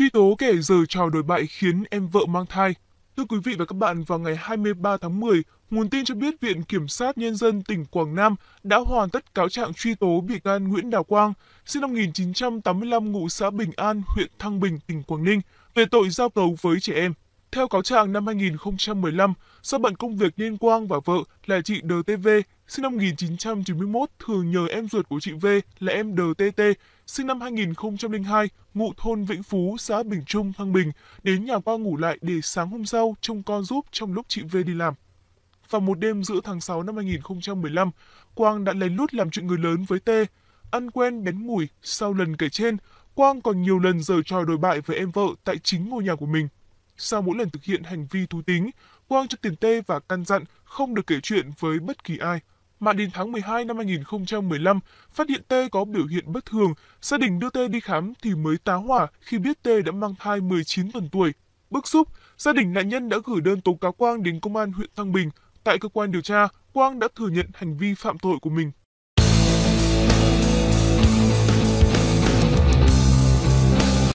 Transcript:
Truy tố kẻ giờ chào đổi bại khiến em vợ mang thai. Thưa quý vị và các bạn, vào ngày 23 tháng 10, nguồn tin cho biết Viện Kiểm sát Nhân dân tỉnh Quảng Nam đã hoàn tất cáo trạng truy tố bị can Nguyễn Đào Quang, sinh năm 1985 ngụ xã Bình An, huyện Thăng Bình, tỉnh Quảng Ninh, về tội giao cấu với trẻ em. Theo cáo trạng năm 2015, do bận công việc nên Quang và vợ là chị DTV, sinh năm 1991, thường nhờ em ruột của chị V là em DTT, sinh năm 2002, ngụ thôn Vĩnh Phú, xã Bình Trung, Thăng Bình, đến nhà qua ngủ lại để sáng hôm sau trông con giúp trong lúc chị V đi làm. Vào một đêm giữa tháng 6 năm 2015, Quang đã lén lút làm chuyện người lớn với T. Ăn quen bén mùi, sau lần kể trên, Quang còn nhiều lần giờ trò đổi bại với em vợ tại chính ngôi nhà của mình sau mỗi lần thực hiện hành vi thú tính, Quang cho tiền tê và căn dặn không được kể chuyện với bất kỳ ai. Mà đến tháng 12 năm 2015, phát hiện Tê có biểu hiện bất thường, gia đình đưa Tê đi khám thì mới tá hỏa khi biết Tê đã mang thai 19 tuần tuổi. Bức xúc, gia đình nạn nhân đã gửi đơn tố cáo Quang đến công an huyện Thăng Bình. Tại cơ quan điều tra, Quang đã thừa nhận hành vi phạm tội của mình.